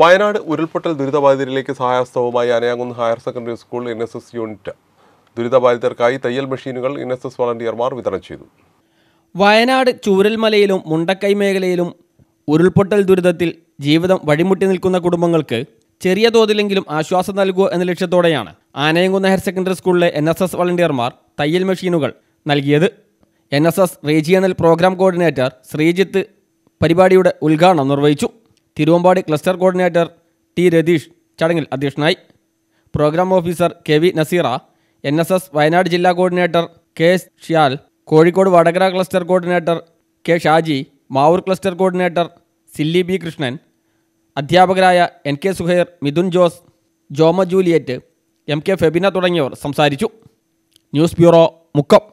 വയനാട് ഉരുൾപൊട്ടൽ ദുരിതബാധിതരിലേക്ക് സഹായഹസ്തവുമായി Anayamkunnu higher secondary school N S S unit ദുരിതബാധിതർക്കായി തയ്യൽ മെഷീനുകൾ എൻ എസ് എസ് വളണ്ടിയർമാർ വിതരണം ചെയ്തു വയനാട് ചൂരൽമലയിലും മുണ്ടക്കൈ മേഖലയിലും ഉരുൾപൊട്ടൽ ദുരിതത്തിൽ ജീവിതം വഴിമുട്ടി നിൽക്കുന്ന കുടുംബങ്ങൾക്ക് ചെറിയ തോതിലെങ്കിലും ആശ്വാസം നൽകുക എന്ന ലക്ഷ്യത്തോടെയാണ് ആനയംകുന്ന് ഹയർ സെക്കൻഡറി സ്കൂളിലെ എൻ എസ് എസ് വളണ്ടിയർമാർ തയ്യൽ മെഷീനുകൾ നൽകിയത് N S S regional programme coordinator Sreejith പരിപാടിയുടെ ഉദ്ഘാടനം നിർവഹിച്ചു Thiruvambady cluster coordinator T Ratheesh ചടങ്ങിൽ അധ്യക്ഷനായി programme officer K V Naseera N S S Wayanad ജില്ലാ coordinator K S Shiyal Kozhikode Vadakara cluster coordinator K Shaji Mavoor cluster coordinator Silly B Krishnan അധ്യാപകരായ N K Suhair Mithun Jose Joma Juliet M K Febina തുടങ്ങിയവർ സംസാരിച്ചു ന്യൂസ് ബ്യൂറോ മുക്കം